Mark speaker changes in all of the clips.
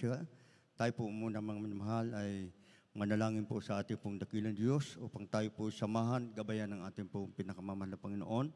Speaker 1: siya. Tayo po muna mga minamahal ay manalangin po sa ating pong dakilang Diyos upang tayo po samahan, gabayan ng ating pong pinakamamahal na Panginoon.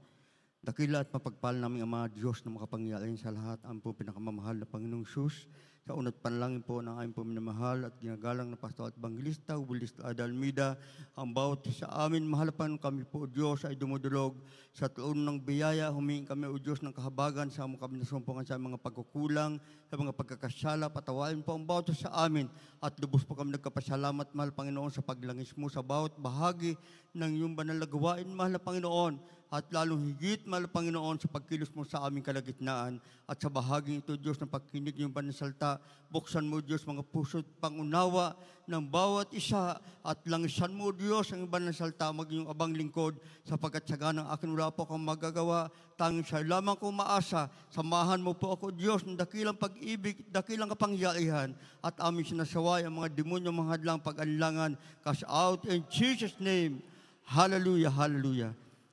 Speaker 1: Dakila at mapagpal namin Ama Diyos na makapangyarihan sa lahat ang pong pinakamamahal na Panginoong Sus sa unat panalangin po ng aming paminamahal at ginagalang na pastor at Banglista, Ubulista at Almida, ang bawat sa amin mahalapan kami po, o Diyos, ay dumudulog. Sa taon ng biyaya, humingi kami, o Diyos, ng kahabagan sa among kami nasumpungan sa mga pagkukulang, sa mga pagkakasala, patawain po ang bawat sa amin. At lubos po kami nagkapasalamat, mahal Panginoon, sa paglangis mo sa bawat bahagi ng iyong banal gawain, mahal Panginoon at lalong higit, mahal Panginoon, sa pagkilos mo sa aming kalagitnaan at sa bahaging ito, Diyos, ng pagkinig yung banal salta Buksan mo, Diyos, mga puso't pangunawa ng bawat isa at langsan mo, Diyos, ang iba ng salta, maging abang lingkod, sapagkat saga ng akin wala po akong magagawa. Tanging sa lamang ko maasa, samahan mo po ako, Diyos, ng dakilang pag-ibig, dakilang kapangyarihan, at aming sinasaway ang mga demonyo, mga hadlang pag-anlangan. Cast out in Jesus' name. Hallelujah, hallelujah.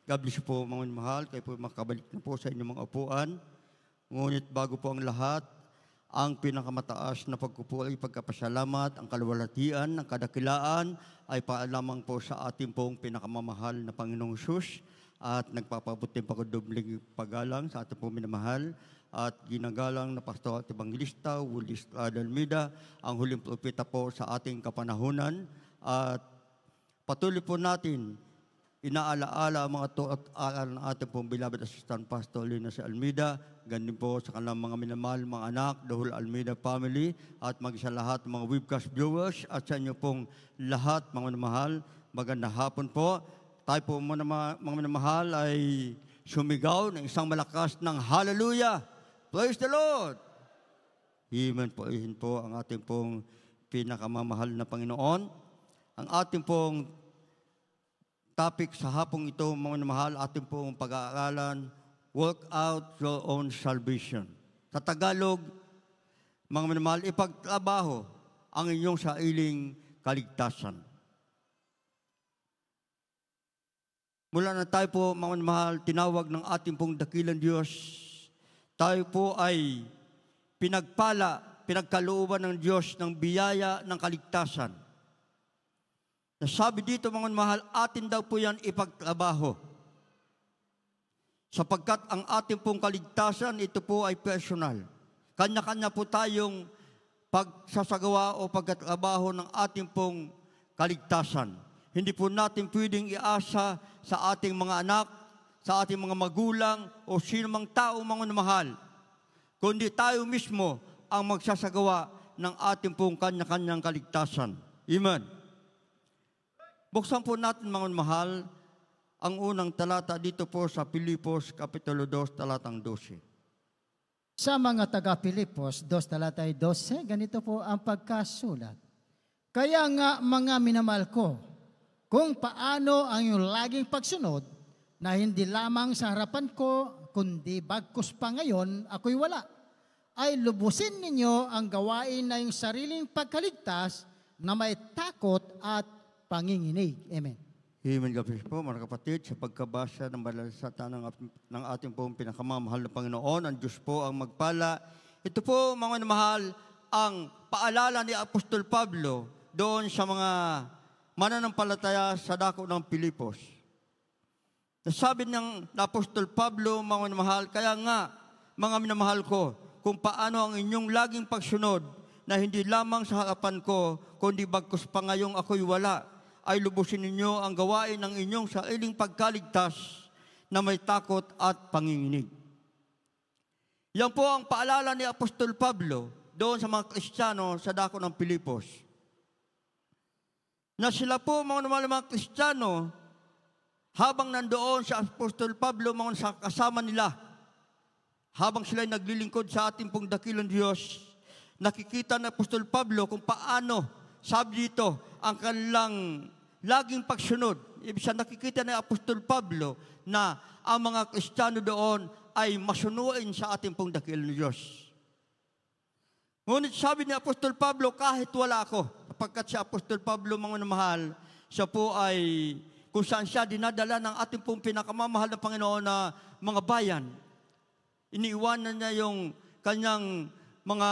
Speaker 1: God bless po mga mahal. Kayo po makabalik na po sa inyong mga upuan. Ngunit bago po ang lahat, ang pinakamataas na pagkupo ay pagkapasalamat, ang kaluwalhatian, ang kadakilaan ay paalamang po sa ating pong pinakamamahal na Panginoong Sus at nagpapabuti pa ko dubling pagalang sa ating pong minamahal at ginagalang na Pastor at Ebangelista, Willie Estrada ang huling propeta po sa ating kapanahunan. At patuloy po natin inaalaala ang mga to at aral ng ating pong bilabit assistant pastor Lina si Almida, ganun po sa kanilang mga minamahal, mga anak, the whole Almida family, at mag lahat mga webcast viewers, at sa inyo pong lahat mga minamahal, magandang hapon po. Tayo po mga, mga minamahal ay sumigaw ng isang malakas ng hallelujah. Praise the Lord! Amen po, ihin po ang ating pong pinakamamahal na Panginoon. Ang ating pong Topic sa hapong ito, mga mahal, atin pong pag-aaralan, work out your own salvation. Sa Tagalog, mga minamahal, ipagtrabaho ang inyong sailing kaligtasan. Mula na tayo po, mga minamahal, tinawag ng ating pong dakilan Diyos, tayo po ay pinagpala, pinagkalooban ng Diyos ng biyaya ng kaligtasan sabi dito mga mahal, atin daw po yan ipagtrabaho. Sapagkat ang ating pong kaligtasan, ito po ay personal. Kanya-kanya po tayong pagsasagawa o pagkatrabaho ng ating pong kaligtasan. Hindi po natin pwedeng iasa sa ating mga anak, sa ating mga magulang o sino mang tao mga mahal. Kundi tayo mismo ang magsasagawa ng ating pong kanya-kanyang kaligtasan. Amen. Buksan po natin mga mahal ang unang talata dito po sa Pilipos Kapitulo 2 talatang 12. Sa mga taga-Pilipos 2 talata 12, ganito po ang pagkasulat. Kaya nga mga minamahal ko, kung paano ang iyong laging pagsunod na hindi lamang sa harapan ko, kundi bagkus pa ngayon, ako'y wala. Ay lubusin ninyo ang gawain na yung sariling pagkaligtas na may takot at panginginig. Amen. Amen, Gabis po, mga kapatid, sa pagkabasa ng balansata ng, ng ating pong pinakamamahal na Panginoon, ang Diyos po ang magpala. Ito po, mga mahal, ang paalala ni Apostol Pablo doon sa mga mananampalataya sa dako ng Pilipos. Nasabi ng Apostol Pablo, mga mahal, kaya nga, mga minamahal ko, kung paano ang inyong laging pagsunod na hindi lamang sa harapan ko, kundi bagkus pa ngayong ako'y wala ay lubusin ninyo ang gawain ng inyong sariling pagkaligtas na may takot at panginginig. Yan po ang paalala ni Apostol Pablo doon sa mga Kristiyano sa dako ng Pilipos. Na sila po mga normal mga Kristiyano, habang nandoon sa Apostol Pablo, mga kasama nila, habang sila'y naglilingkod sa ating pong dakilang Diyos, nakikita ng Apostol Pablo kung paano, sabi dito, ang kanilang laging pagsunod. Ibig siya nakikita ni Apostol Pablo na ang mga Kristiyano doon ay masunuin sa ating pong dakil ng Diyos. Ngunit sabi ni Apostol Pablo, kahit wala ako, sapagkat si Apostol Pablo, mga namahal, siya po ay kung saan siya dinadala ng ating pong pinakamamahal na Panginoon na mga bayan. Iniiwanan niya yung kanyang mga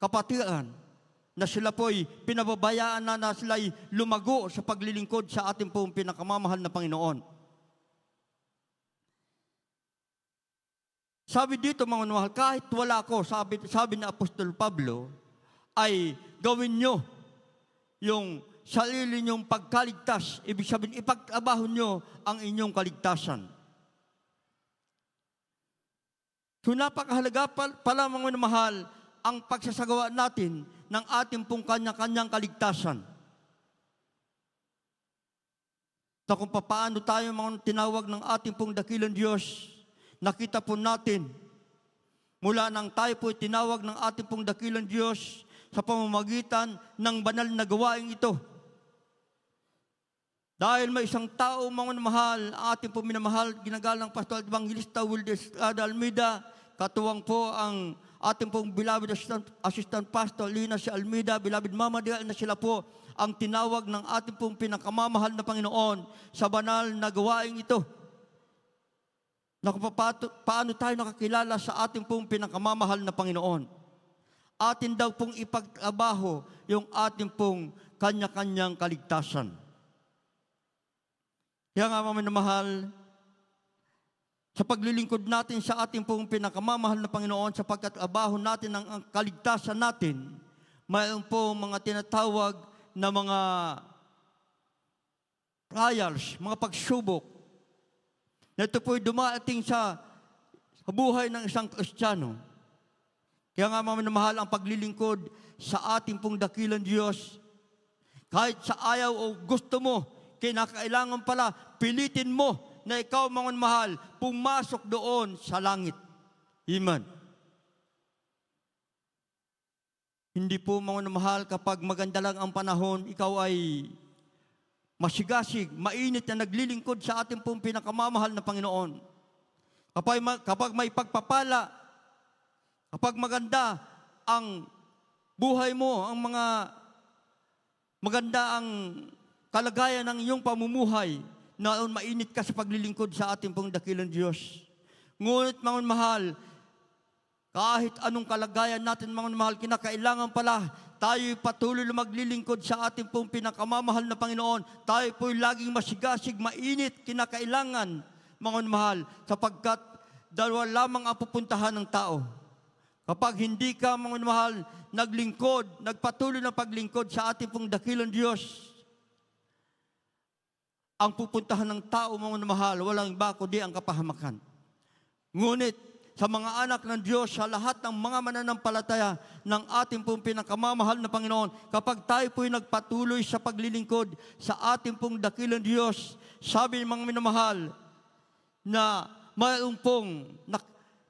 Speaker 1: kapatiran na sila po'y pinababayaan na na sila'y lumago sa paglilingkod sa ating pong pinakamamahal na Panginoon. Sabi dito mga mahal, kahit wala ko, sabi, sabi ni Apostol Pablo, ay gawin nyo yung sarili nyong pagkaligtas. Ibig sabihin, ipagtrabaho nyo ang inyong kaligtasan. So napakahalaga pala mga mahal, ang pagsasagawa natin ng ating pong kanya-kanyang kaligtasan. Sa kung paano tayo mga tinawag ng ating pong dakilang Diyos, nakita po natin mula nang tayo po tinawag ng ating pong dakilang Diyos sa pamamagitan ng banal na gawain ito. Dahil may isang tao, mga mahal, ating puminamahal, ginagalang Pastor Evangelista Wildes Almeida, katuwang po ang ating pong bilabid assistant, assistant pastor Lina si Almida, beloved Mama Del na sila po ang tinawag ng ating pong pinakamamahal na Panginoon sa banal na gawaing ito. Naku, paano tayo nakakilala sa ating pong pinakamamahal na Panginoon? Atin daw pong ipagtrabaho yung ating pong kanya-kanyang kaligtasan. Kaya nga, mga mahal, sa paglilingkod natin sa ating pong pinakamamahal na Panginoon sapagkat abaho natin ang kaligtasan natin, mayroon po mga tinatawag na mga trials, mga pagsubok. Na ito po'y dumating sa buhay ng isang kristyano. Kaya nga mga mahal ang paglilingkod sa ating pong dakilan Diyos. Kahit sa ayaw o gusto mo, kinakailangan pala pilitin mo na ikaw, mga mahal, pumasok doon sa langit. Amen. Hindi po mga mahal kapag maganda lang ang panahon, ikaw ay masigasig, mainit na naglilingkod sa ating pong pinakamamahal na Panginoon. Kapag, kapag may pagpapala, kapag maganda ang buhay mo, ang mga maganda ang kalagayan ng iyong pamumuhay, noon mainit ka sa paglilingkod sa ating pong dakilang Diyos. Ngunit mga mahal, kahit anong kalagayan natin mga mahal, kinakailangan pala tayo'y patuloy maglilingkod sa ating pong pinakamamahal na Panginoon. Tayo po'y laging masigasig, mainit, kinakailangan, mga mahal, sapagkat dalawa lamang ang pupuntahan ng tao. Kapag hindi ka, mga mahal, naglingkod, nagpatuloy ng paglingkod sa ating pong dakilang Diyos, ang pupuntahan ng tao mga mahal, walang iba kundi ang kapahamakan. Ngunit, sa mga anak ng Diyos, sa lahat ng mga mananampalataya ng ating pong pinakamamahal na Panginoon, kapag tayo po'y nagpatuloy sa paglilingkod sa ating pong dakilang Diyos, sabi ng mga minamahal na mayroong pong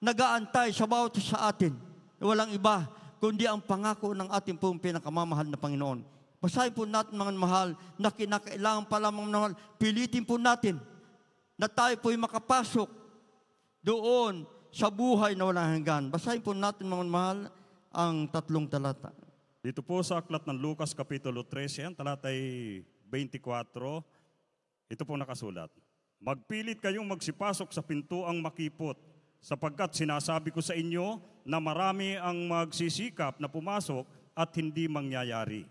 Speaker 1: nagaantay sa bawat sa atin, walang iba kundi ang pangako ng ating pong pinakamamahal na Panginoon. Basahin po natin mga mahal na kinakailangan pa lamang mga mahal. Pilitin po natin na tayo po'y makapasok doon sa buhay na walang hanggan. Basahin po natin mga mahal ang tatlong talata.
Speaker 2: Dito po sa aklat ng Lucas Kapitulo 13, talata ay 24, ito po nakasulat. Magpilit kayong magsipasok sa pintuang makipot, sapagkat sinasabi ko sa inyo na marami ang magsisikap na pumasok at hindi mangyayari.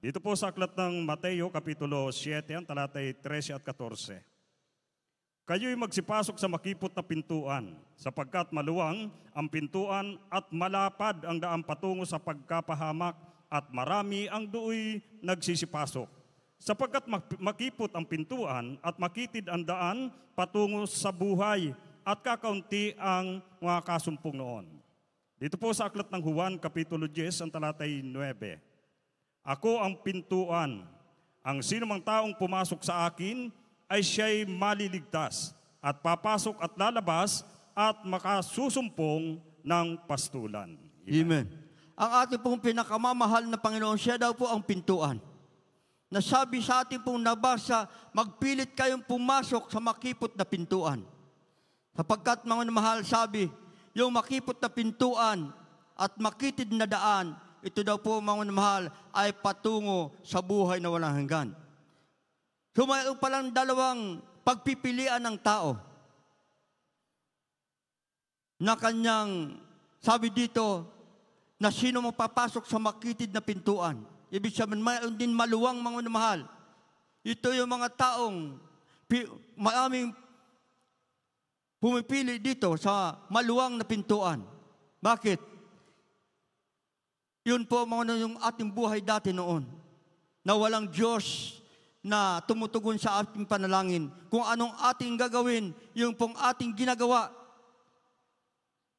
Speaker 2: Dito po sa aklat ng Mateo, Kapitulo 7, ang talatay 13 at 14. Kayo'y magsipasok sa makipot na pintuan, sapagkat maluwang ang pintuan at malapad ang daan patungo sa pagkapahamak at marami ang duoy nagsisipasok. Sapagkat makipot ang pintuan at makitid ang daan patungo sa buhay at kakaunti ang mga kasumpong noon. Dito po sa aklat ng Juan, Kapitulo 10, ang talatay 9. Ako ang pintuan. Ang sinumang taong pumasok sa akin ay siya'y maliligtas at papasok at lalabas
Speaker 1: at makasusumpong ng pastulan. Amen. Amen. Ang ating pong pinakamamahal na Panginoon, siya daw po ang pintuan. Nasabi sa ating pong nabasa, magpilit kayong pumasok sa makipot na pintuan. Sapagkat mga mahal sabi, yung makipot na pintuan at makitid na daan ito daw po mga mahal ay patungo sa buhay na walang hanggan. So mayroon palang dalawang pagpipilian ng tao na kanyang sabi dito na sino mapapasok sa makitid na pintuan. Ibig sabihin, mayroon din maluwang mga mahal. Ito yung mga taong maraming pumipili dito sa maluwang na pintuan. Bakit? Yun po mga ano, yung ating buhay dati noon. Na walang Diyos na tumutugon sa ating panalangin. Kung anong ating gagawin, yung pong ating ginagawa.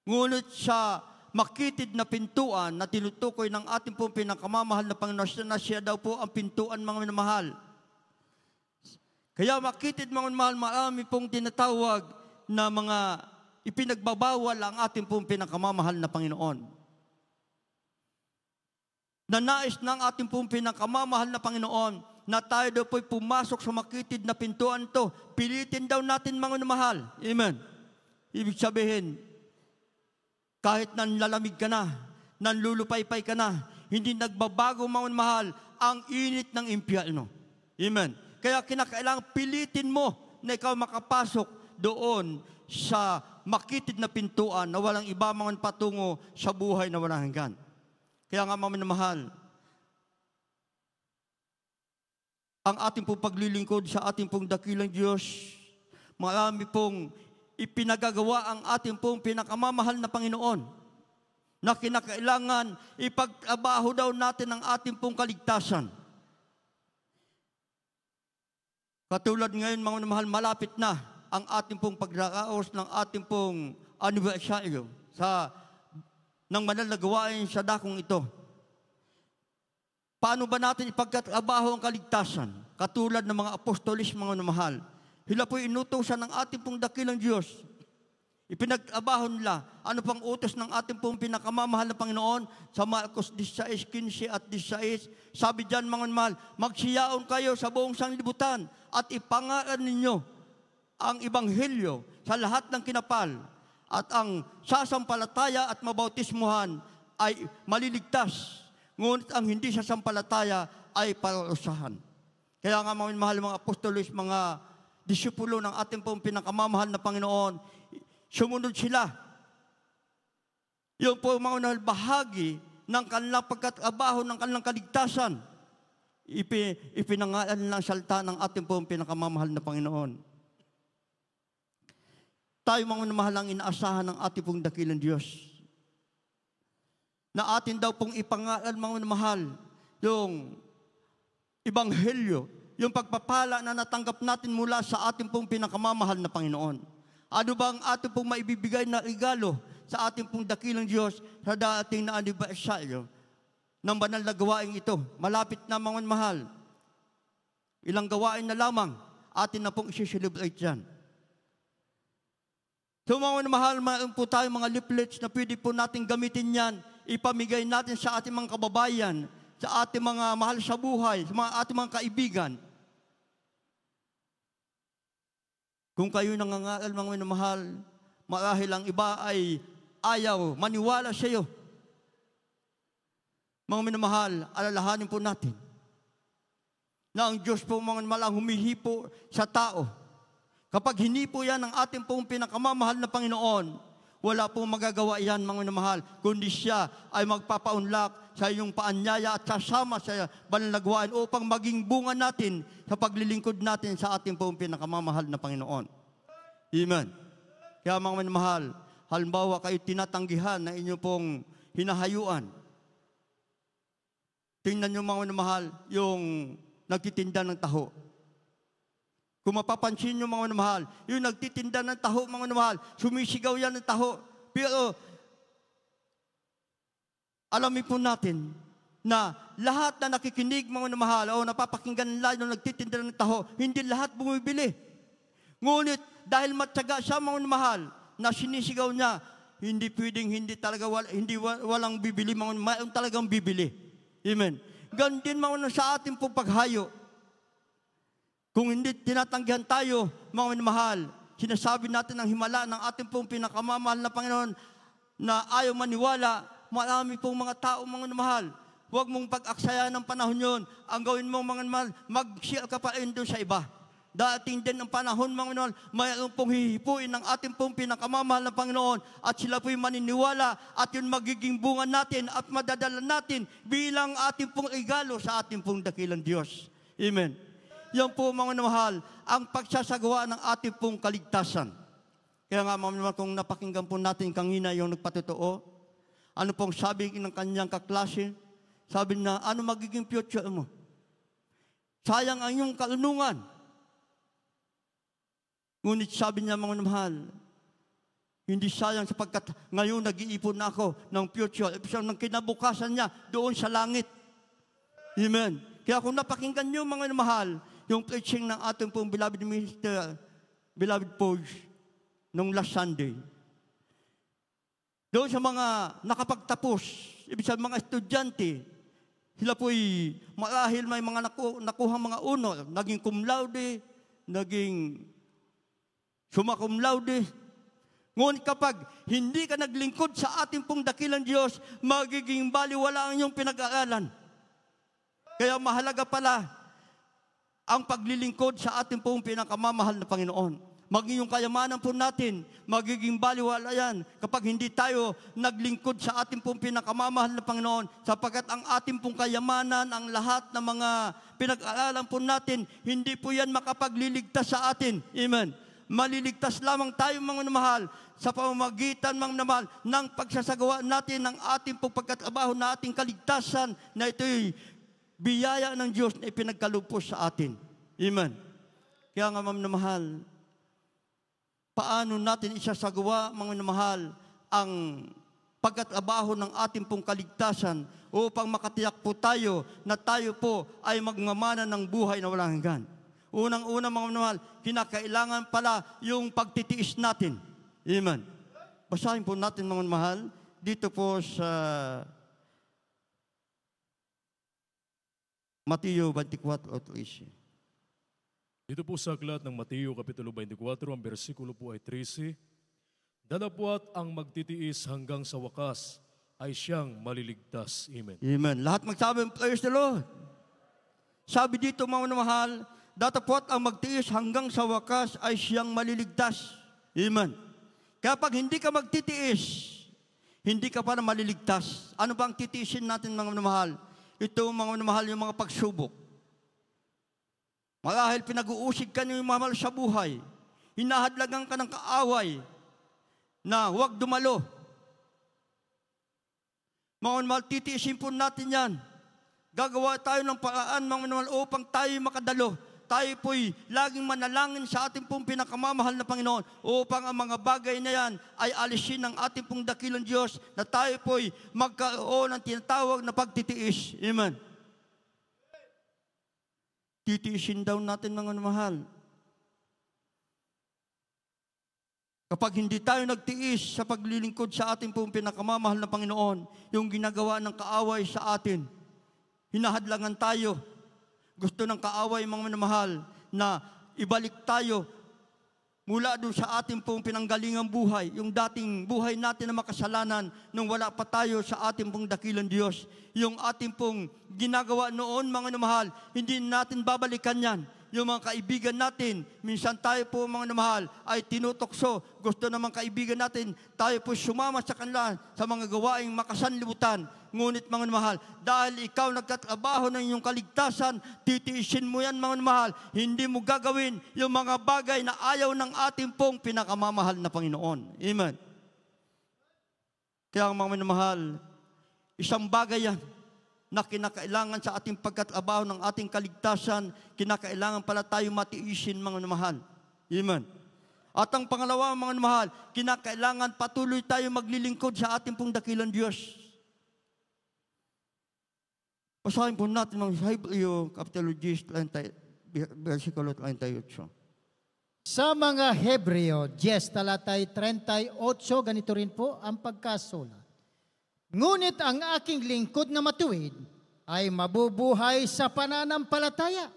Speaker 1: Ngunit sa makitid na pintuan na tinutukoy ng ating pong pinakamamahal na Panginoon na siya daw po ang pintuan mga minamahal. Kaya makitid mga minamahal, marami pong tinatawag na mga ipinagbabawal ang ating pong pinakamamahal na Panginoon na nais ng ating pong pinakamamahal na Panginoon na tayo daw po'y pumasok sa makitid na pintuan to. Pilitin daw natin mga mahal. Amen. Ibig sabihin, kahit nanlalamig ka na, nanlulupaypay ka na, hindi nagbabago mga mahal ang init ng impyerno. Amen. Kaya kinakailangan pilitin mo na ikaw makapasok doon sa makitid na pintuan na walang iba mga patungo sa buhay na walang hanggan. Kaya nga mga minamahal, ang ating pong paglilingkod sa ating pong dakilang Diyos, marami pong ipinagagawa ang ating pong pinakamamahal na Panginoon na kinakailangan ipagtrabaho daw natin ang ating pong kaligtasan. Katulad ngayon mga mahal, malapit na ang ating pong pagraraos ng ating pong anniversary sa ng manalagawain sa dakong ito. Paano ba natin ipagkatabaho ang kaligtasan? Katulad ng mga apostolis, mga namahal. Hila po inutosan ng ating pong dakilang Diyos. Ipinag-abaho nila ano pang utos ng ating pong pinakamamahal na Panginoon sa Marcos 16.15 at 16. Sabi diyan, mga namahal, magsiyaon kayo sa buong sanglibutan at ipangaral ninyo ang ibanghelyo sa lahat ng kinapal at ang sasampalataya at mabautismuhan ay maliligtas, ngunit ang hindi sasampalataya ay parusahan. Kaya nga mga mahal mga apostolos, mga disipulo ng ating pong pinakamamahal na Panginoon, sumunod sila. Yung po mga bahagi ng kanilang pagkatabaho, ng kanilang kaligtasan, ipinangalan ng salta ng ating pong pinakamamahal na Panginoon tayo mga mahalang inaasahan ng ating pong dakilang Diyos. Na atin daw pong ipangalan mga mahal yung ibanghelyo, yung pagpapala na natanggap natin mula sa ating pong pinakamamahal na Panginoon. Ano ba ang ating pong maibibigay na regalo sa ating pong dakilang Diyos sa dating na anibersaryo ng banal na gawain ito? Malapit na mga mahal. Ilang gawain na lamang atin na pong isi-celebrate yan. Tumawin mahal, mayroon po tayo mga leaflets na pwede po natin gamitin yan. Ipamigay natin sa ating mga kababayan, sa ating mga mahal sa buhay, sa mga ating mga kaibigan. Kung kayo nangangaral mga minamahal, marahil ang iba ay ayaw, maniwala sa iyo. Mga minamahal, alalahanin po natin na ang Diyos po mga minamahal ang humihipo sa tao Kapag hindi po yan ang ating pong pinakamamahal na Panginoon, wala pong magagawa yan, mga namahal, kundi siya ay magpapaunlak sa iyong paanyaya at sasama sa banlagwaan upang maging bunga natin sa paglilingkod natin sa ating pong pinakamamahal na Panginoon. Amen. Kaya mga manmahal, halimbawa kayo tinatanggihan na inyo pong hinahayuan. Tingnan nyo mga manmahal, yung nagtitinda ng taho. Kung mapapansin nyo mga mahal, yung nagtitinda ng taho mga mahal, sumisigaw yan ng taho. Pero alamin po natin na lahat na nakikinig mga mahal o napapakinggan nila yung nagtitinda ng taho, hindi lahat bumibili. Ngunit dahil matyaga siya mga mahal na sinisigaw niya, hindi pwedeng hindi talaga wal, hindi walang bibili mga mahal, talagang bibili. Amen. Ganun din mga sa ating paghayo kung hindi tinatanggihan tayo, mga minamahal, sinasabi natin ang himala ng ating pong pinakamamahal na Panginoon na ayaw maniwala, marami pong mga tao, mga minamahal, Huwag mong pag aksayan ng panahon yun. Ang gawin mo, mga mahal, mag-share ka pa rin doon sa iba. Dating din ang panahon, mga minahal, mayroon pong hihipuin ng ating pong pinakamamahal na Panginoon at sila po'y maniniwala at yun magiging bunga natin at madadala natin bilang ating pong igalo sa ating pong dakilang Diyos. Amen. Yan po mga mahal, ang pagsasagawa ng ating pong kaligtasan. Kaya nga mga mahal, kung napakinggan po natin kanina yung nagpatotoo, ano pong sabi ng kanyang kaklase, sabi na, ano magiging future mo? Sayang ang iyong kalunungan. Ngunit sabi niya mga mahal, hindi sayang sapagkat ngayon nag-iipon na ako ng future. Ibig ng kinabukasan niya doon sa langit. Amen. Kaya kung napakinggan niyo mga mahal, yung preaching ng ating pong beloved minister, beloved Paige, nung last Sunday. Doon sa mga nakapagtapos, ibig sabihin mga estudyante, sila po'y marahil may mga naku, nakuha mga honor, naging cum laude, naging summa cum laude. Ngunit kapag hindi ka naglingkod sa ating pong dakilang Diyos, magiging baliwala ang iyong pinag-aralan. Kaya mahalaga pala ang paglilingkod sa ating pong pinakamamahal na Panginoon. Maging yung kayamanan po natin, magiging baliwala yan kapag hindi tayo naglingkod sa ating pong pinakamamahal na Panginoon sapagkat ang ating pong kayamanan, ang lahat ng mga pinag-aralan po natin, hindi po yan makapagliligtas sa atin. Amen. Maliligtas lamang tayo mga mahal sa pamamagitan mga namahal ng pagsasagawa natin ng ating pagpagkatrabaho na ating kaligtasan na ito'y biyaya ng Diyos na ipinagkalupos sa atin. Amen. Kaya nga, mga minamahal, paano natin isasagawa, mga minamahal, ang pagkatrabaho ng ating pong kaligtasan upang makatiyak po tayo na tayo po ay magmamana ng buhay na walang hanggan. Unang-una mga minamahal, kinakailangan pala yung pagtitiis natin. Amen. Basahin po natin mga minamahal, dito po sa Mateo
Speaker 3: 24.13 Dito po sa aklat ng Mateo Kapitulo 24, ang bersikulo po ay 13, Dadapwat ang magtitiis hanggang sa wakas ay siyang maliligtas. Amen. Amen. Lahat
Speaker 1: magsabi, praise the Lord. Sabi dito, mga mahal, datapwat ang magtiis hanggang sa wakas ay siyang maliligtas. Amen. Kapag hindi ka magtitiis, hindi ka pa na maliligtas. Ano ba ang titiisin natin, mga mahal? ito mga mahal yung mga pagsubok. Marahil pinag-uusig ka niyo yung mahal sa buhay. Hinahadlagan ka ng kaaway na huwag dumalo. Mga mahal, titiisin po natin yan. Gagawa tayo ng paraan, mga mahal, upang tayo makadalo tayo po'y laging manalangin sa ating pong pinakamamahal na Panginoon upang ang mga bagay na yan ay alisin ng ating pong dakilang Diyos na tayo po'y magkaroon ng tinatawag na pagtitiis. Amen. Titiisin daw natin mga mahal. Kapag hindi tayo nagtiis sa paglilingkod sa ating pong pinakamamahal na Panginoon, yung ginagawa ng kaaway sa atin, hinahadlangan tayo gusto ng kaaway, mga minamahal, na ibalik tayo mula doon sa ating pong pinanggalingang buhay, yung dating buhay natin na makasalanan nung wala pa tayo sa ating pong dakilan Diyos. Yung ating pong ginagawa noon, mga namahal, hindi natin babalikan yan yung mga kaibigan natin, minsan tayo po mga namahal ay tinutokso. Gusto naman kaibigan natin, tayo po sumama sa kanila sa mga gawaing makasanlibutan. Ngunit mga namahal, dahil ikaw nagtatrabaho ng iyong kaligtasan, titiisin mo yan mga namahal, Hindi mo gagawin yung mga bagay na ayaw ng ating pong pinakamamahal na Panginoon. Amen. Kaya mga mahal, isang bagay yan na kinakailangan sa ating pagkatrabaho ng ating kaligtasan, kinakailangan pala tayo matiisin, mga mahal. Amen. At ang pangalawa, mga mahal, kinakailangan patuloy tayo maglilingkod sa ating pong dakilan Diyos. Pasahin po natin ang Hebreo, Kapitulo 10, versikulo 38. Sa mga Hebreo, 10, talatay 38, ganito rin po ang pagkasulat. Ngunit ang aking lingkod na matuwid ay mabubuhay sa pananampalataya.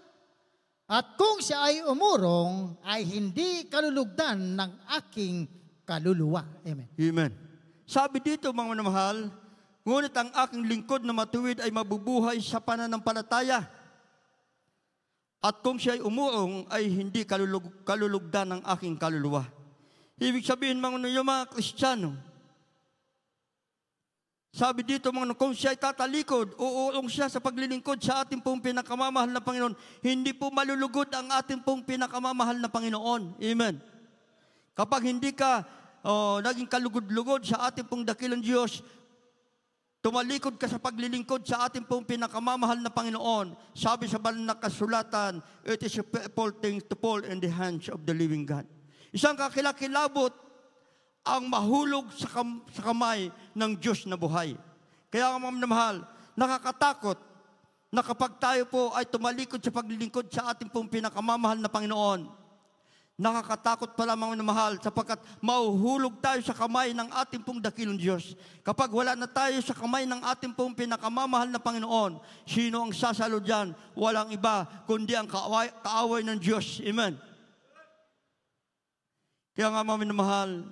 Speaker 1: At kung siya ay umurong, ay hindi kalulugdan ng aking kaluluwa. Amen. Amen. Sabi dito mga mahal, ngunit ang aking lingkod na matuwid ay mabubuhay sa pananampalataya. At kung siya ay umuong, ay hindi kalulug, kalulugdan ng aking kaluluwa. Ibig sabihin mga, mga Kristiyano, sabi dito mga kung siya ay tatalikod, uurong siya sa paglilingkod sa ating pong pinakamamahal na Panginoon, hindi po malulugod ang ating pong pinakamamahal na Panginoon. Amen. Kapag hindi ka oh, naging kalugod-lugod sa ating pong dakilang Diyos, tumalikod ka sa paglilingkod sa ating pong pinakamamahal na Panginoon. Sabi sa banal na kasulatan, it is a people thing to fall in the hands of the living God. Isang kakilakilabot ang mahulog sa, kam- sa kamay ng Diyos na buhay. Kaya mga minamahal, nakakatakot na kapag tayo po ay tumalikod sa paglilingkod sa ating pong pinakamamahal na Panginoon, nakakatakot pala mga minamahal sapagkat mauhulog tayo sa kamay ng ating pong dakilang Diyos. Kapag wala na tayo sa kamay ng ating pong pinakamamahal na Panginoon, sino ang sasalo dyan? Walang iba kundi ang kaaway, kaaway ng Diyos. Amen. Kaya nga mga minamahal,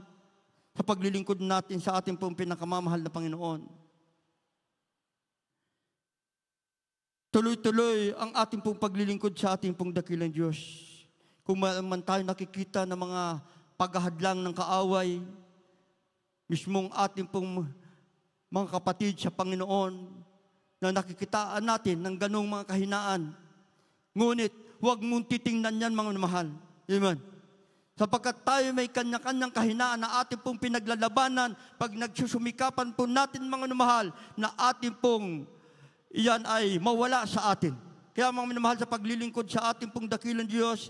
Speaker 1: sa paglilingkod natin sa ating pong pinakamamahal na Panginoon. Tuloy-tuloy ang ating pong paglilingkod sa ating pong dakilang Diyos. Kung man tayo nakikita ng mga paghahadlang ng kaaway, mismong ating pong mga kapatid sa Panginoon, na nakikitaan natin ng ganong mga kahinaan. Ngunit, huwag mong titingnan yan, mga mahal. Amen. Sapagkat tayo may kanya-kanyang kahinaan na ating pong pinaglalabanan pag nagsusumikapan po natin mga namahal na ating pong iyan ay mawala sa atin. Kaya mga minamahal sa paglilingkod sa ating pong dakilang Diyos,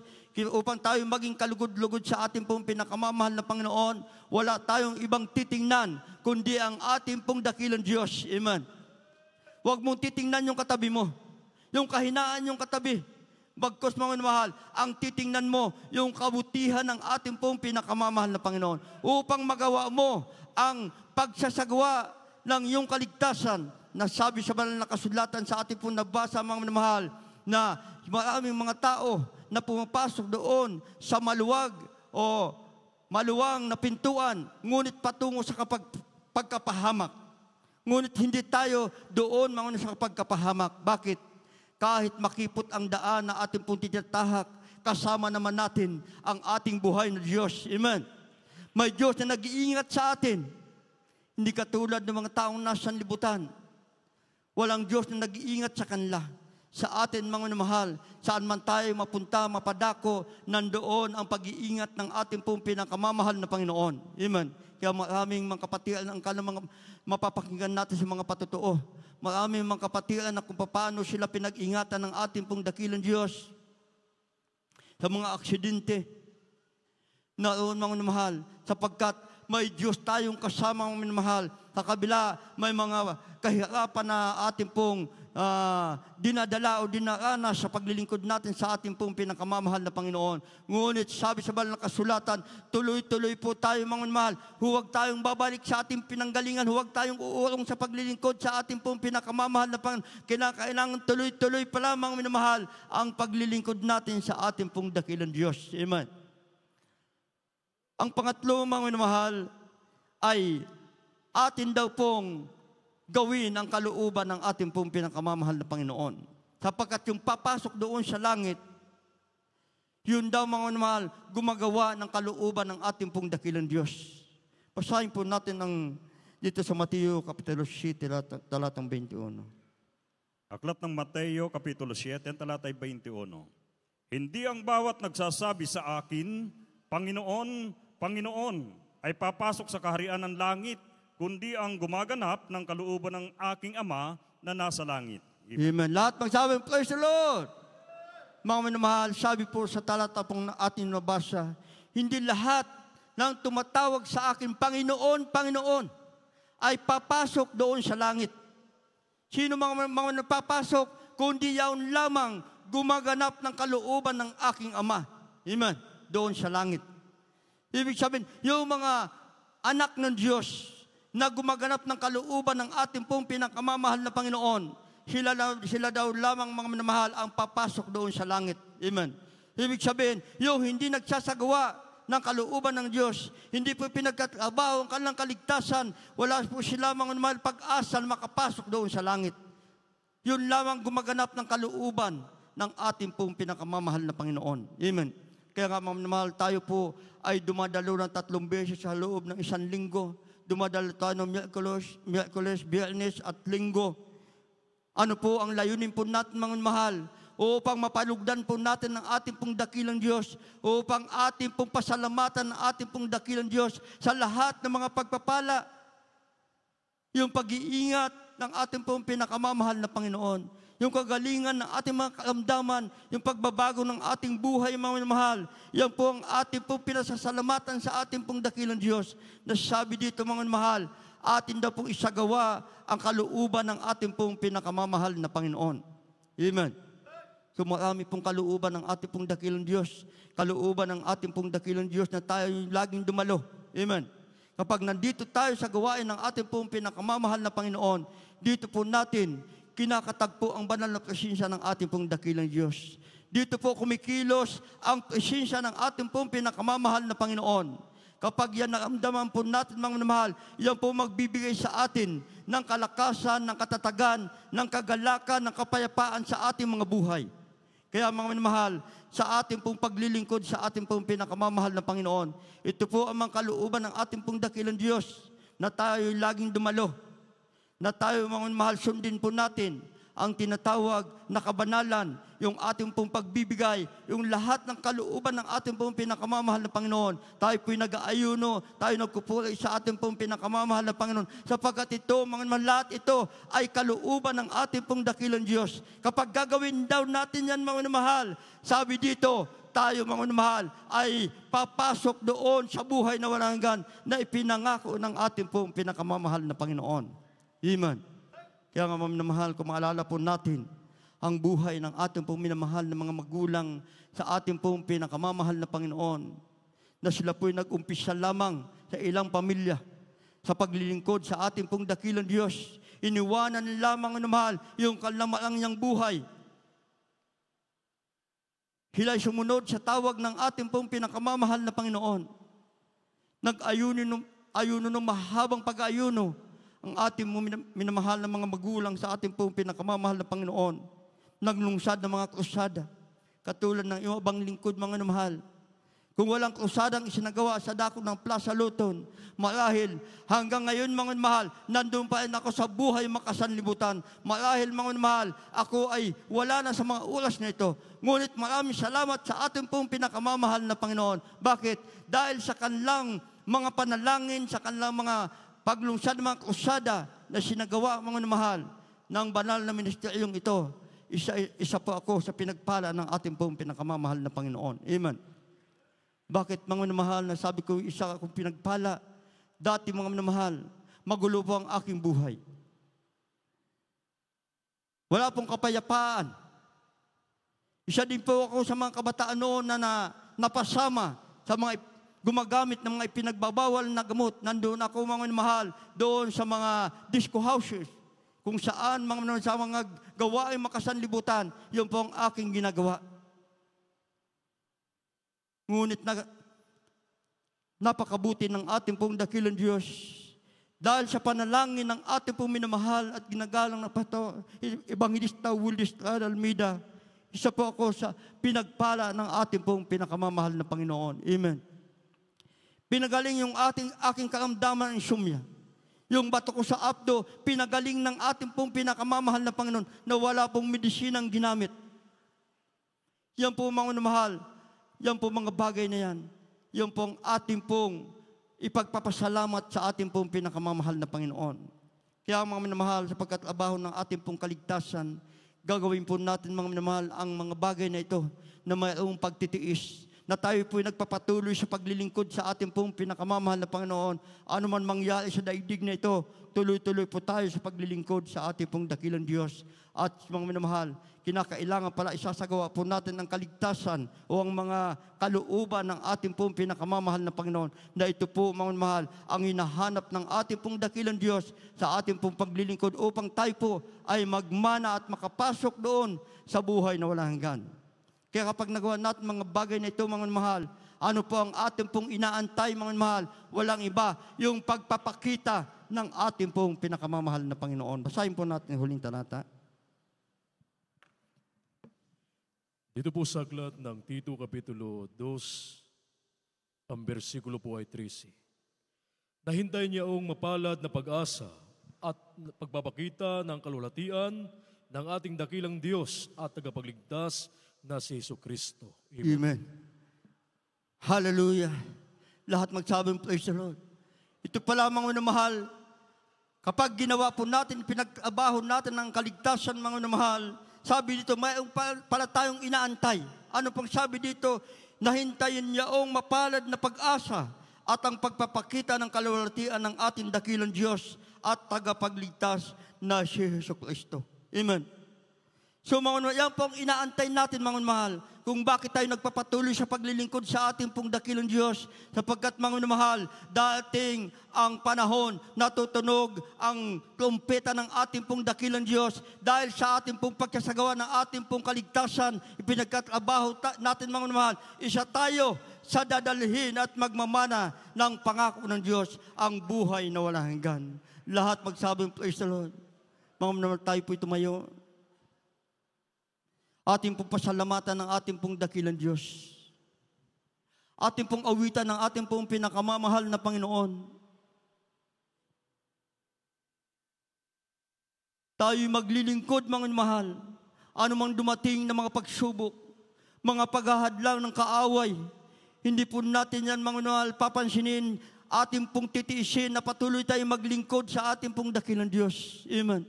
Speaker 1: upang tayo maging kalugod-lugod sa ating pong pinakamamahal na Panginoon, wala tayong ibang titingnan kundi ang ating pong dakilang Diyos. Amen. Huwag mong titingnan yung katabi mo, yung kahinaan yung katabi, Bagkos mga mahal, ang titingnan mo yung kabutihan ng ating pong pinakamamahal na Panginoon upang magawa mo ang pagsasagawa ng iyong kaligtasan na sabi sa banal na kasulatan sa ating pong nabasa mga mahal na maraming mga tao na pumapasok doon sa maluwag o maluwang na pintuan ngunit patungo sa kapag, pagkapahamak. Ngunit hindi tayo doon mga sa pagkapahamak. Bakit? kahit makipot ang daan na ating pong tinatahak, kasama naman natin ang ating buhay na Diyos. Amen. May Diyos na nag-iingat sa atin. Hindi katulad ng mga taong nasa libutan. Walang Diyos na nag-iingat sa kanila. Sa atin, mga namahal, saan man tayo mapunta, mapadako, nandoon ang pag-iingat ng ating pong pinakamamahal na Panginoon. Amen. Kaya maraming mga kapatiran ang kanang mga mapapakinggan natin sa mga patutuo. Maraming mga kapatiran na kung paano sila pinag-ingatan ng ating pong dakilang Diyos sa mga aksidente. Naroon mga minamahal, sapagkat may Diyos tayong kasama mga minamahal. Sa kabila, may mga kahirapan na ating pong uh, dinadala o dinarana sa paglilingkod natin sa ating pong pinakamamahal na Panginoon. Ngunit sabi sa banal na kasulatan, tuloy-tuloy po tayo mga mahal. Huwag tayong babalik sa ating pinanggalingan. Huwag tayong uurong sa paglilingkod sa ating pong pinakamamahal na Panginoon. Kinakailangan tuloy-tuloy pa lamang minamahal ang paglilingkod natin sa ating pong dakilang Diyos. Amen. Ang pangatlo mga minamahal ay atin daw pong gawin ang kalooban ng ating pong pinakamamahal na Panginoon. Sapagkat yung papasok doon sa langit, yun daw mga mahal, gumagawa ng kalooban ng ating pong dakilang Diyos. Pasahin po natin ang dito sa Mateo Kapitulo 7, talatang 21.
Speaker 2: Aklat ng Mateo Kapitulo 7, talatay 21. Hindi ang bawat nagsasabi sa akin, Panginoon, Panginoon, ay papasok sa kaharian ng langit, kundi ang gumaganap ng kalooban ng aking Ama na nasa langit.
Speaker 1: Amen. Amen. Lahat magsabi, praise the Lord! Mga minamahal, sabi po sa talata pong ating nabasa, hindi lahat ng tumatawag sa akin, Panginoon, Panginoon, ay papasok doon sa langit. Sino mga, mga napapasok? Kundi yaon lamang gumaganap ng kalooban ng aking Ama. Amen. Doon sa langit. Ibig sabihin, yung mga anak ng Diyos, na gumaganap ng kalooban ng ating pong pinakamamahal na Panginoon. Sila, sila daw lamang mga minamahal ang papasok doon sa langit. Amen. Ibig sabihin, yung hindi nagsasagawa ng kalooban ng Diyos, hindi po pinagkatabaw ang kanilang kaligtasan, wala po sila mga minamahal pag-asa na makapasok doon sa langit. Yun lamang gumaganap ng kalooban ng ating pong pinakamamahal na Panginoon. Amen. Kaya nga, mamahal tayo po ay dumadalo ng tatlong beses sa loob ng isang linggo dumadalta ng Miyerkules, Miyerkules, Biyernes at Linggo. Ano po ang layunin po natin mga mahal? upang mapalugdan po natin ang ating pong dakilang Diyos, upang ating pong pasalamatan ang ating pong dakilang Diyos sa lahat ng mga pagpapala, yung pag-iingat ng ating pong pinakamamahal na Panginoon yung kagalingan ng ating mga karamdaman, yung pagbabago ng ating buhay, mga mahal. Yan po ang ating pong pinasasalamatan sa ating pong dakilang Diyos na sabi dito, mga mahal, atin daw pong isagawa ang kalooban ng ating pong pinakamamahal na Panginoon. Amen. So marami pong kalooban ng ating pong dakilang Diyos. Kalooban ng ating pong dakilang Diyos na tayo laging dumalo. Amen. Kapag nandito tayo sa gawain ng ating pong pinakamamahal na Panginoon, dito po natin kinakatagpo ang banal na presensya ng ating pong dakilang Diyos. Dito po kumikilos ang presensya ng ating pong pinakamamahal na Panginoon. Kapag yan nakamdaman po natin mga mahal, yan po magbibigay sa atin ng kalakasan, ng katatagan, ng kagalakan, ng kapayapaan sa ating mga buhay. Kaya mga minamahal, sa ating pong paglilingkod, sa ating pong pinakamamahal na Panginoon, ito po ang mga kalooban ng ating pong dakilang Diyos na tayo laging dumalo na tayo mga mahal sundin po natin ang tinatawag na kabanalan, yung ating pong pagbibigay, yung lahat ng kalooban ng ating pong pinakamamahal na Panginoon. Tayo po'y nag-aayuno, tayo nagkukulay sa ating pong pinakamamahal na Panginoon. Sapagkat ito, mga man, lahat ito ay kalooban ng ating pong dakilang Diyos. Kapag gagawin daw natin yan, mga mahal, sabi dito, tayo, mga mahal, ay papasok doon sa buhay na walang hanggan na ipinangako ng ating pong pinakamamahal na Panginoon. Amen. Kaya nga, mga na mahal, kung maalala po natin ang buhay ng ating pong minamahal ng mga magulang sa ating pong pinakamamahal na Panginoon, na sila po'y nag-umpisa lamang sa ilang pamilya, sa paglilingkod sa ating pong dakilang Diyos, iniwanan lamang ng mahal yung kalamaang niyang buhay. Sila'y sumunod sa tawag ng ating pong pinakamamahal na Panginoon. Nag-ayuno ng, ayuno ng mahabang pag-ayuno ang ating minamahal na mga magulang sa ating pong pinakamamahal na Panginoon. Naglungsad ng mga krusada, katulad ng iyong abang lingkod mga namahal. Kung walang krusadang isinagawa sa dako ng Plaza Luton, marahil hanggang ngayon mga mahal, nandun pa rin ako sa buhay makasanlibutan. Marahil mga mahal, ako ay wala na sa mga oras na ito. Ngunit maraming salamat sa ating pong pinakamamahal na Panginoon. Bakit? Dahil sa kanlang mga panalangin, sa kanlang mga paglungsad ng mga krusada na sinagawa ang mga namahal ng banal na ministeryong ito, isa, isa po ako sa pinagpala ng ating pong pinakamamahal na Panginoon. Amen. Bakit mga namahal na sabi ko, isa akong pinagpala? Dati mga minamahal, magulo po ang aking buhay. Wala pong kapayapaan. Isa din po ako sa mga kabataan noon na, na napasama sa mga gumagamit ng mga ipinagbabawal na gamot. Nandoon ako mga mahal, doon sa mga disco houses, kung saan mga sa mga gawain makasanlibutan, yun po ang aking ginagawa. Ngunit na, napakabuti ng ating pong dakilang Diyos. Dahil sa panalangin ng ating pong minamahal at ginagalang na pato, Ebangelista Willis Almida, isa po ako sa pinagpala ng ating pong pinakamamahal na Panginoon. Amen. Pinagaling yung ating, aking karamdaman ng sumya. Yung bato ko sa abdo, pinagaling ng ating pong pinakamamahal na Panginoon na wala pong medisinang ginamit. Yan po mga mahal, yan po mga bagay na yan. Yan pong ating pong ipagpapasalamat sa ating pong pinakamamahal na Panginoon. Kaya mga minamahal, sa pagkatrabaho ng ating pong kaligtasan, gagawin po natin mga minamahal ang mga bagay na ito na mayroong pagtitiis na tayo po'y nagpapatuloy sa paglilingkod sa ating pong pinakamamahal na Panginoon. Ano man mangyari sa daigdig na ito, tuloy-tuloy po tayo sa paglilingkod sa ating pong dakilang Diyos. At mga minamahal, kinakailangan pala isasagawa po natin ang kaligtasan o ang mga kalooban ng ating pong pinakamamahal na Panginoon na ito po, mga minamahal, ang hinahanap ng ating pong dakilang Diyos sa ating pong paglilingkod upang tayo po ay magmana at makapasok doon sa buhay na walang hanggan. Kaya kapag nagawa natin mga bagay na ito, mga mahal, ano po ang ating pong inaantay, mga mahal? Walang iba, yung pagpapakita ng ating pong pinakamamahal na Panginoon. Basahin po natin huling talata.
Speaker 3: Dito po sa aklat ng Tito Kapitulo 2, ang bersikulo po ay 13. Nahintay ang mapalad na pag-asa at pagpapakita ng kalulatian ng ating dakilang Diyos at tagapagligtas na si Iso Kristo. Amen.
Speaker 1: Amen. Hallelujah. Lahat magsabing praise the Lord. Ito pa lamang na mahal. Kapag ginawa po natin, pinag-abaho natin ang kaligtasan, mga na sabi dito, may pala tayong inaantay. Ano pang sabi dito? Nahintayin ang mapalad na pag-asa at ang pagpapakita ng kalawalatian ng ating dakilang Diyos at tagapagligtas na si Yesu Kristo. Amen. So mga mahal, yan pong inaantay natin mga mahal kung bakit tayo nagpapatuloy sa paglilingkod sa ating pong dakilang Diyos. Sapagkat mga mahal, dating ang panahon na tutunog ang kumpeta ng ating pong dakilang Diyos dahil sa ating pong pagkasagawa ng ating pong kaligtasan, ipinagkatrabaho natin mga mahal, isa tayo sa dadalhin at magmamana ng pangako ng Diyos ang buhay na walang hanggan. Lahat magsabing, praise the Lord. Mga mahal, tayo po'y tumayo. Ating pong pasalamatan ng ating pong dakilang Diyos. Ating pong awitan ng ating pong pinakamamahal na Panginoon. Tayo'y maglilingkod, mga mahal. Anumang dumating na mga pagsubok, mga paghahadlang ng kaaway, hindi po natin yan, mga mahal, papansinin ating pong titiisin na patuloy tayong maglingkod sa ating pong dakilang Diyos. Amen.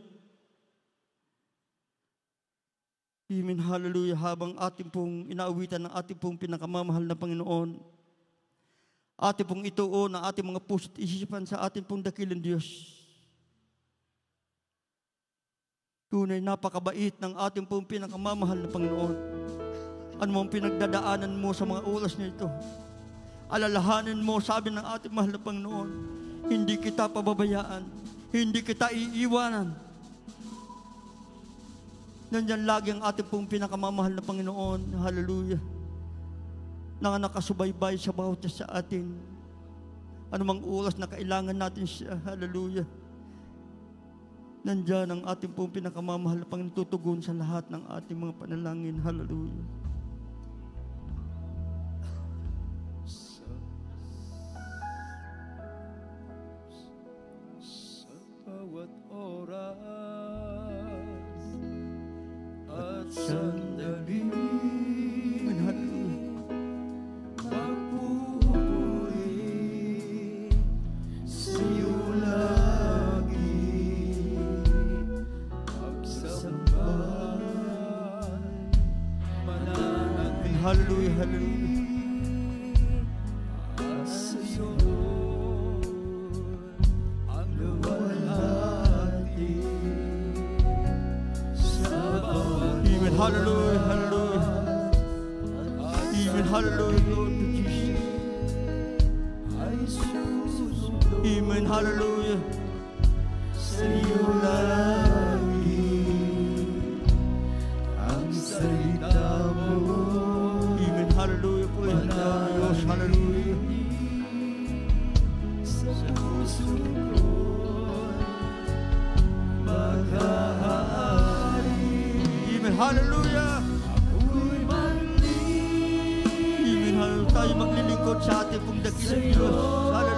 Speaker 1: Amen, hallelujah, habang ating pong inaawitan ng ating pong pinakamamahal na Panginoon, ating pong ituon oh, na ating mga puso't isipan sa ating pong dakilang Diyos. Tunay, napakabait ng ating pong pinakamamahal na Panginoon. Ano mong pinagdadaanan mo sa mga oras na ito? Alalahanin mo, sabi ng ating mahal na Panginoon, hindi kita pababayaan, hindi kita iiwanan, Nandiyan lagi ang ating pong pinakamamahal na Panginoon. Hallelujah. Nang nakasubaybay sa bawat sa atin. Anumang oras na kailangan natin siya. Hallelujah. Nandiyan ang ating pong pinakamamahal na Panginoon tutugon sa lahat ng ating mga panalangin. Hallelujah.
Speaker 4: sa, sa bawat oras 神的绿。Hallelujah! Amen. Hallelujah!
Speaker 1: Tayo maglilingkod sa ating pong dakil Diyos. Hallelujah!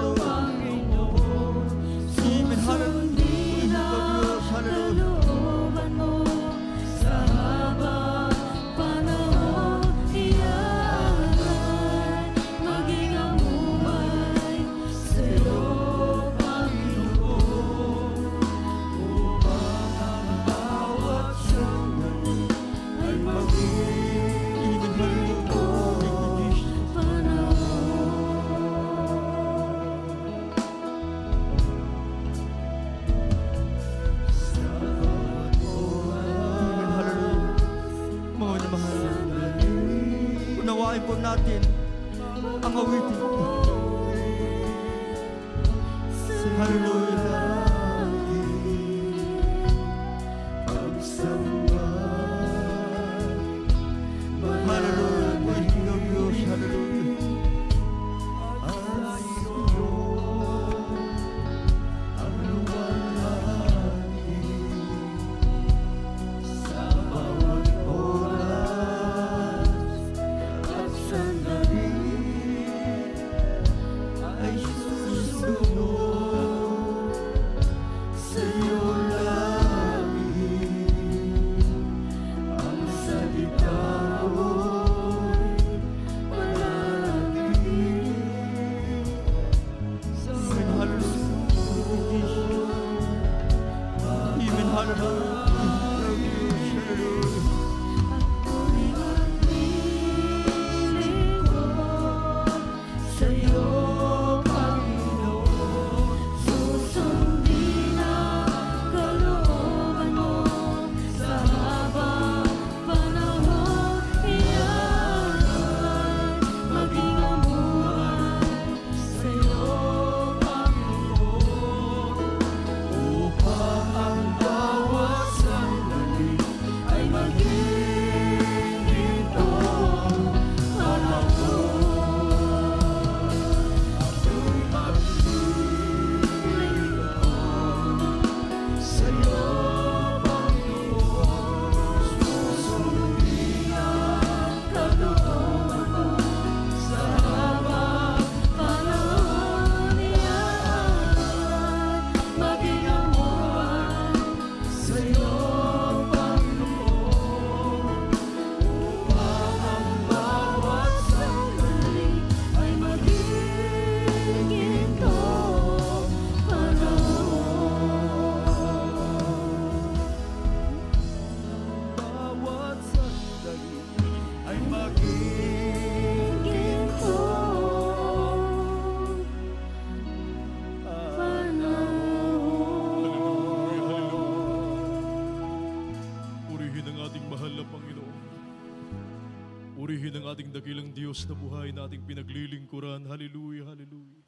Speaker 3: Diyos na buhay na ating pinaglilingkuran. Hallelujah, hallelujah.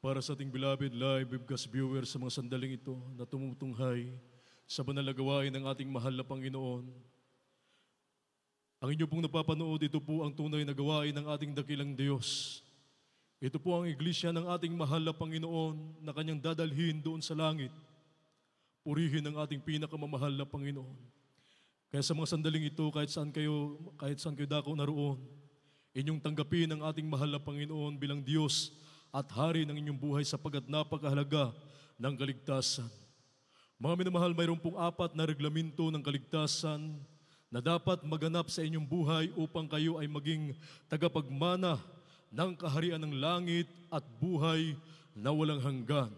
Speaker 3: Para sa ating beloved live webcast viewers sa mga sandaling ito na tumutunghay sa banal gawain ng ating mahal na Panginoon. Ang inyo pong napapanood, ito po ang tunay na gawain ng ating dakilang Diyos. Ito po ang iglesia ng ating mahal na Panginoon na kanyang dadalhin doon sa langit. Purihin ang ating pinakamamahal na Panginoon. Kaya sa mga sandaling ito, kahit saan kayo, kahit saan kayo dako naroon, inyong tanggapin ang ating mahal na Panginoon bilang Diyos at hari ng inyong buhay sapagat napakahalaga ng kaligtasan. Mga minamahal, mayroon pong apat na reglamento ng kaligtasan na dapat maganap sa inyong buhay upang kayo ay maging tagapagmana ng kaharian ng langit at buhay na walang hanggan.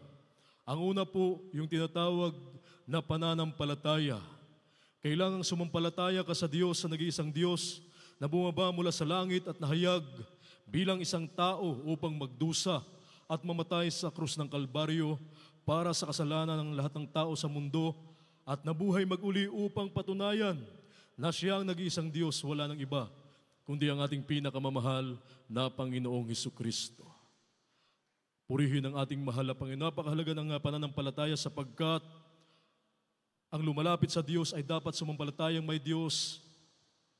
Speaker 3: Ang una po, yung tinatawag na pananampalataya. Kailangang sumampalataya ka sa Diyos sa nag-iisang Diyos na bumaba mula sa langit at nahayag bilang isang tao upang magdusa at mamatay sa krus ng Kalbaryo para sa kasalanan ng lahat ng tao sa mundo at nabuhay maguli upang patunayan na siya ang nag-iisang Diyos, wala ng iba, kundi ang ating pinakamamahal na Panginoong Heso Kristo. Purihin ang ating mahal na Panginoon. Napakahalaga ng pananampalataya sapagkat ang lumalapit sa Diyos ay dapat sumampalatayang may Diyos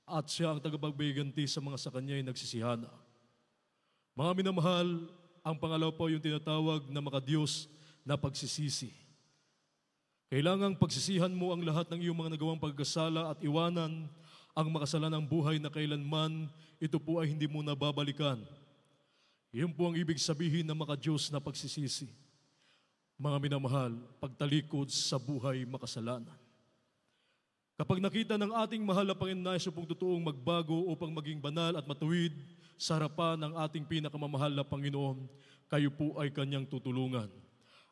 Speaker 3: at siya ang tagapagbiganti sa mga sa kanya ay nagsisihana. Mga minamahal, ang pangalaw po yung tinatawag na makadiyos na pagsisisi. Kailangang pagsisihan mo ang lahat ng iyong mga nagawang pagkasala at iwanan ang makasalanang buhay na kailanman ito po ay hindi mo nababalikan. Iyon po ang ibig sabihin ng makadiyos na pagsisisi. Mga minamahal, pagtalikod sa buhay makasalanan. Kapag nakita ng ating mahal na Panginoon na pong totoong magbago upang maging banal at matuwid sa harapan ng ating pinakamamahal na Panginoon, kayo po ay kanyang tutulungan.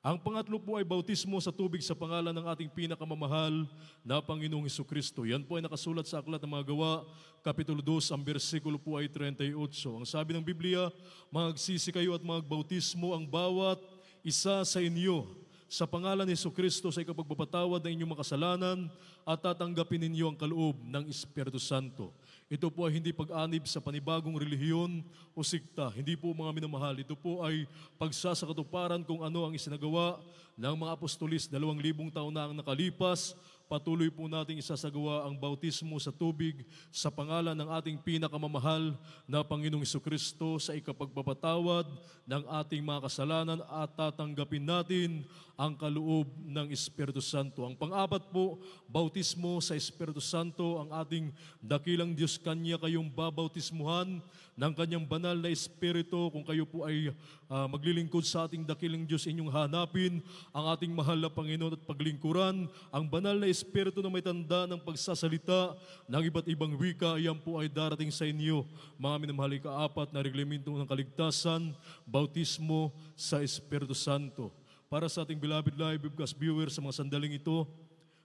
Speaker 3: Ang pangatlo po ay bautismo sa tubig sa pangalan ng ating pinakamamahal na Panginoong Heso Kristo. Yan po ay nakasulat sa Aklat ng Mga Gawa, Kapitulo 2, ang versikulo po ay 38. Ang sabi ng Biblia, magsisi kayo at magbautismo ang bawat isa sa inyo sa pangalan ni Kristo sa ikapagpapatawad ng inyong makasalanan at tatanggapin ninyo ang kaloob ng Espiritu Santo. Ito po ay hindi pag-anib sa panibagong relihiyon o sikta. Hindi po mga minamahal. Ito po ay pagsasakatuparan kung ano ang isinagawa ng mga apostolis dalawang libong taon na ang nakalipas patuloy po nating isasagawa ang bautismo sa tubig sa pangalan ng ating pinakamamahal na Panginoong Kristo sa ikapagpapatawad ng ating mga kasalanan at tatanggapin natin ang kaloob ng Espiritu Santo. Ang pang-apat po, bautismo sa Espiritu Santo, ang ating dakilang Diyos Kanya kayong babautismuhan ng kanyang banal na Espiritu. Kung kayo po ay uh, maglilingkod sa ating dakiling Diyos, inyong hanapin ang ating mahal na Panginoon at paglingkuran. Ang banal na Espiritu na may tanda ng pagsasalita ng iba't ibang wika, iyan po ay darating sa inyo. Mga minamahali kaapat na reglamento ng kaligtasan, bautismo sa Espiritu Santo. Para sa ating Beloved Live Webcast viewers sa mga sandaling ito,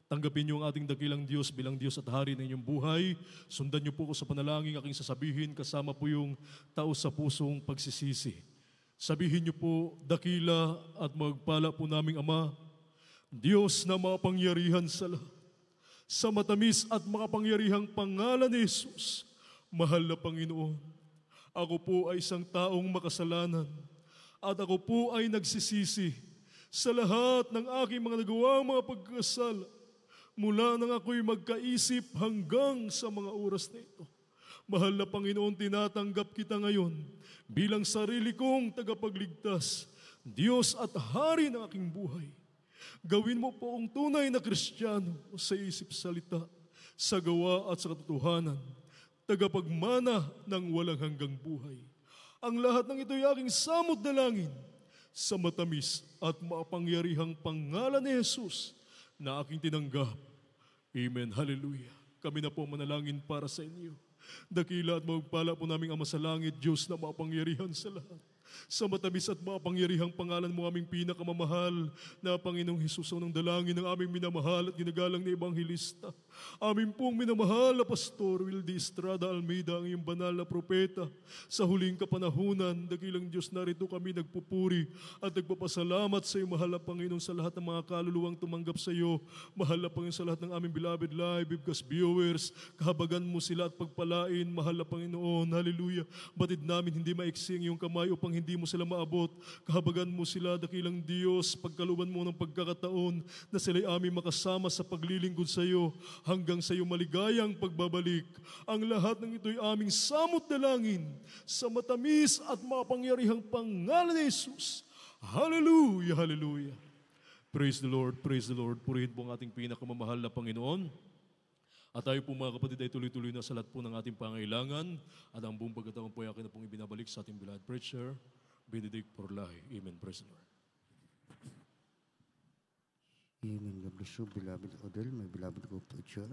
Speaker 3: Tanggapin niyo ang ating dakilang Diyos bilang Diyos at Hari ng inyong buhay. Sundan niyo po ko sa panalangin aking sasabihin kasama po yung tao sa pusong pagsisisi. Sabihin niyo po, dakila at magpala po naming Ama, Diyos na mapangyarihan sa lahat, sa matamis at makapangyarihang pangalan ni Jesus, mahal na Panginoon, ako po ay isang taong makasalanan at ako po ay nagsisisi sa lahat ng aking mga nagawang mga pagkasala mula nang ako'y magkaisip hanggang sa mga oras na ito. Mahal na Panginoon, tinatanggap kita ngayon bilang sarili kong tagapagligtas, Diyos at Hari ng aking buhay. Gawin mo po ang tunay na Kristiyano sa isip salita, sa gawa at sa katotohanan, tagapagmana ng walang hanggang buhay. Ang lahat ng ito'y aking samot na langin sa matamis at maapangyarihang pangalan ni Jesus na aking tinanggap. Amen. Hallelujah. Kami na po manalangin para sa inyo. Dakila at magpala po naming Ama sa Langit, Diyos na mapangyarihan sa lahat. Sa matamis at mapangyarihang pangalan mo aming pinakamamahal na Panginoong Hesus ang dalangin ng aming minamahal at ginagalang na Ebanghelista. Amin pong minamahal na Pastor Wilde Estrada Almeida, ang iyong banal na propeta. Sa huling kapanahunan, dakilang Diyos narito kami nagpupuri at nagpapasalamat sa iyong mahal na Panginoon, sa lahat ng mga kaluluwang tumanggap sa iyo. Mahal na Panginoon sa lahat ng aming beloved live, bibgas viewers, kahabagan mo sila at pagpalain, mahal na Panginoon. Hallelujah. Batid namin hindi maiksi ang iyong kamay upang hindi mo sila maabot. Kahabagan mo sila, dakilang Diyos, pagkaluban mo ng pagkakataon na sila'y aming makasama sa paglilingkod sa iyo hanggang sa iyong maligayang pagbabalik. Ang lahat ng ito'y aming samot dalangin sa matamis at mapangyarihang pangalan ni Jesus. Hallelujah, hallelujah. Praise the Lord, praise the Lord. Purihin po ang ating pinakamamahal na Panginoon. At tayo po mga kapatid ay tuloy-tuloy na sa lahat po ng ating pangailangan at ang buong pagkataon po ay akin na pong ibinabalik sa ating bilad preacher, Benedict Porlahe. Amen. Praise the Lord.
Speaker 1: Amen. God bless you, beloved Odell, my beloved group teacher.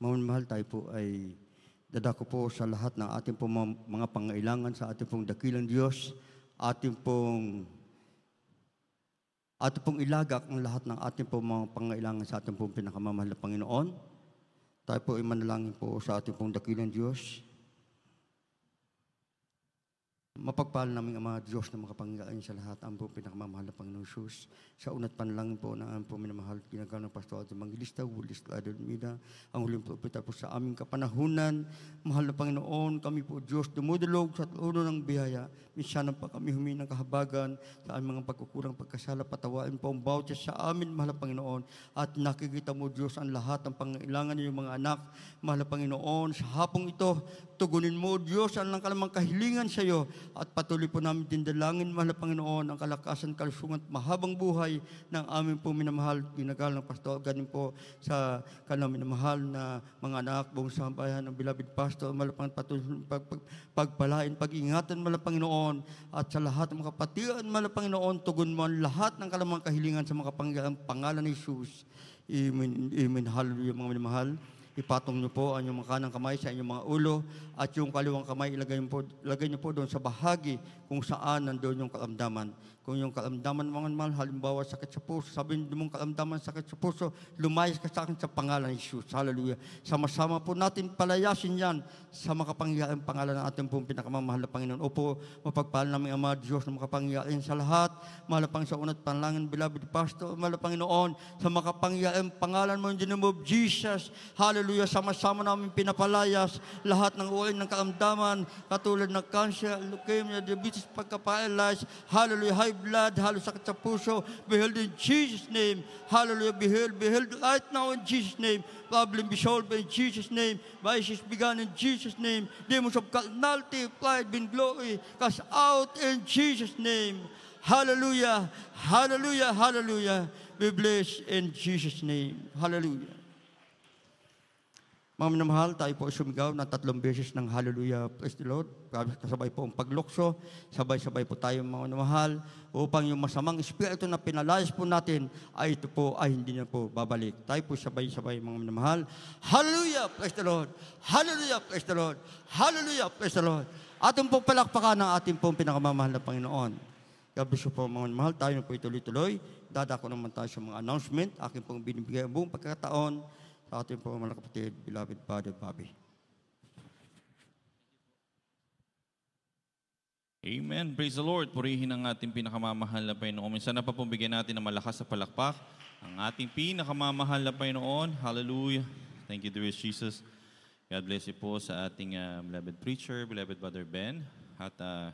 Speaker 1: Mahal tayo po ay dadako po sa lahat ng ating pong mga pangailangan sa ating pong dakilang Diyos, ating pong ating pong ilagak ang lahat ng ating pong mga pangailangan sa ating pong pinakamamahal na Panginoon. Tayo po ay manalangin po sa ating pong dakilang Diyos. Mapagpahal namin Ama Diyos na makapangyarihan sa lahat ang pong pinakamamahal na Panginoon Jesus. Sa unat panlang po na ang pong minamahal ginagawa ng Pastor at Evangelista, Willis Adolmida, ang huling po po sa aming kapanahunan. Mahal na Panginoon, kami po Diyos dumudulog sa trono ng biyaya. Minsan pa kami humingi ng kahabagan sa aming mga pagkukulang pagkasala. Patawain po ang bawat sa amin, mahal na Panginoon. At nakikita mo Diyos ang lahat ng pangailangan ng mga anak. Mahal na Panginoon, sa hapong ito, tugunin mo Diyos ang lang kalamang kahilingan sa iyo at patuloy po namin dindalangin, mahal Panginoon, ang kalakasan, kalusungan at mahabang buhay ng aming po minamahal, ginagahal ng pastor, ganin po sa kanang minamahal na mga anak, buong sambayan ng Bilabid Pastor, malapang patuloy pag, pag, pagpalain, pag-ingatan, malapanginoon, at sa lahat ng mga kapatiran, malapanginoon, tugon mo ang lahat ng kalamang kahilingan sa mga pang pangalan ni Jesus. Amen, amen, hallelujah, mga minamahal. Ipatong niyo po ang inyong mga kanang kamay sa inyong mga ulo at yung kaliwang kamay ilagay niyo po, ilagay niyo po doon sa bahagi kung saan nandoon yung kalamdaman. Kung yung kalamdaman mga mahal, halimbawa sakit sa puso, sabihin mo mong kalamdaman sakit sa puso, lumayas ka sa akin sa pangalan ni Jesus. Hallelujah. Sama-sama po natin palayasin yan sa makapangyarihan pangalan ng ating pong pinakamamahal na Panginoon. Opo, mapagpahal namin Ama Diyos na makapangyarihan sa lahat. Malapang sa unat panlangin, beloved pastor, mahal Panginoon, sa makapangyarihan pangalan mo in the name of Jesus. Hallelujah. Sama-sama namin pinapalayas lahat ng uri ng kalamdaman, katulad ng cancer, leukemia, diabetes, diabetes, pagkapailas, hallelujah, high blood, hallelujah, sa puso, be healed in Jesus' name, hallelujah, be healed, be healed right now in Jesus' name, problem be solved in Jesus' name, vices begun in Jesus' name, demons of carnality, pride, glory. cast out in Jesus' name, hallelujah, hallelujah, hallelujah, be blessed in Jesus' name, hallelujah. Mga minamahal, tayo po sumigaw ng tatlong beses ng Hallelujah, Praise the Lord. Kasabay po ang paglukso, sabay-sabay po tayo mga minamahal, upang yung masamang espiritu na pinalayas po natin, ay ito po ay hindi na po babalik. Tayo po sabay-sabay mga minamahal. Hallelujah, Praise the Lord. Hallelujah, Praise the Lord. Hallelujah, Praise the Lord. Atin po palakpakan ang ating pong pinakamamahal na Panginoon. Gabi siya po mga minamahal, tayo po ituloy-tuloy. Dadako naman tayo sa mga announcement. Aking pong binibigay ang buong pagkakataon sa ating po mga kapatid, beloved Father Bobby.
Speaker 2: Amen. Praise the Lord. Purihin ang ating pinakamamahal na Panginoon. Minsan na pa natin ng malakas sa palakpak ang ating pinakamamahal na Panginoon. Hallelujah. Thank you, dearest Jesus. God bless you po sa ating uh, beloved preacher, beloved Brother Ben. At uh,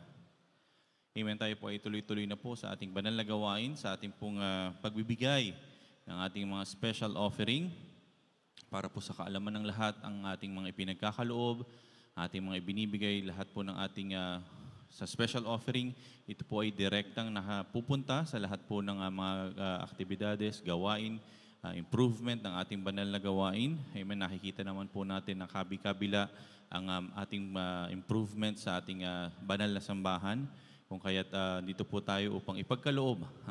Speaker 2: amen tayo po ay tuloy-tuloy na po sa ating banal na gawain, sa ating pong uh, pagbibigay ng ating mga special offering para po sa kaalaman ng lahat ang ating mga ipinagkakaloob, ating mga ibinibigay, lahat po ng ating uh, sa special offering, ito po ay direktang nakapupunta sa lahat po ng uh, mga uh, aktibidades, gawain, uh, improvement ng ating banal na gawain. Amen. Nakikita naman po natin na kabi-kabila ang um, ating uh, improvement sa ating uh, banal na sambahan. Kung kaya't uh, dito po tayo upang ipagkaloob